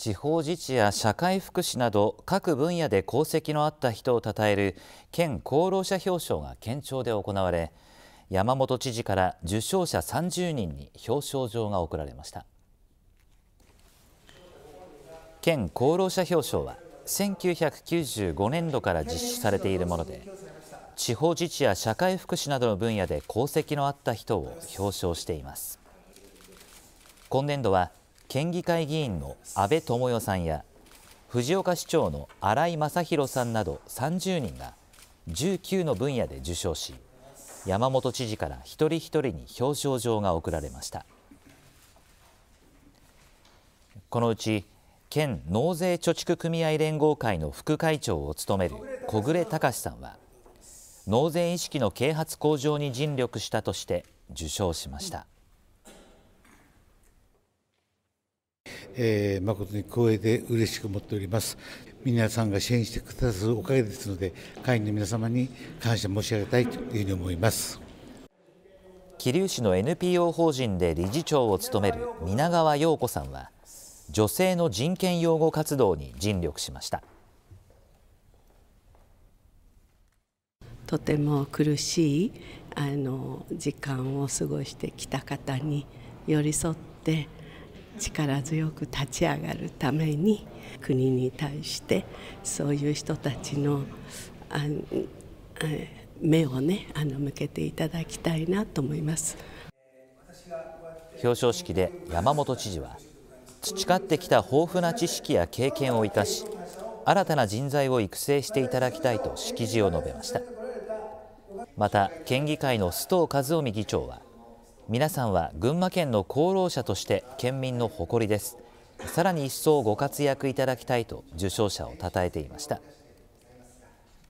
地方自治や社会福祉など各分野で功績のあった人を称える県功労者表彰が県庁で行われ山本知事から受賞者30人に表彰状が贈られました県功労者表彰は1995年度から実施されているもので地方自治や社会福祉などの分野で功績のあった人を表彰しています今年度は県議会議員の安倍智代さんや藤岡市長の新井正弘さんなど30人が19の分野で受賞し山本知事から一人一人に表彰状が贈られましたこのうち県納税貯蓄組合連合会の副会長を務める小暮隆さんは納税意識の啓発向上に尽力したとして受賞しました。えー、誠に光栄で嬉しく思っております皆さんが支援してくださるおかげですので会員の皆様に感謝申し上げたいというふうに思います桐生市の NPO 法人で理事長を務める皆川陽子さんは女性の人権擁護活動に尽力しましたとても苦しいあの時間を過ごしてきた方に寄り添って力強く立ち上がるために国に対してそういう人たちの目をねあの向けていただきたいなと思います表彰式で山本知事は培ってきた豊富な知識や経験を生かし新たな人材を育成していただきたいと式辞を述べましたまた県議会の須藤和臣議長は皆さんは群馬県の功労者として県民の誇りです。さらに一層ご活躍いただきたいと受賞者を称えていました。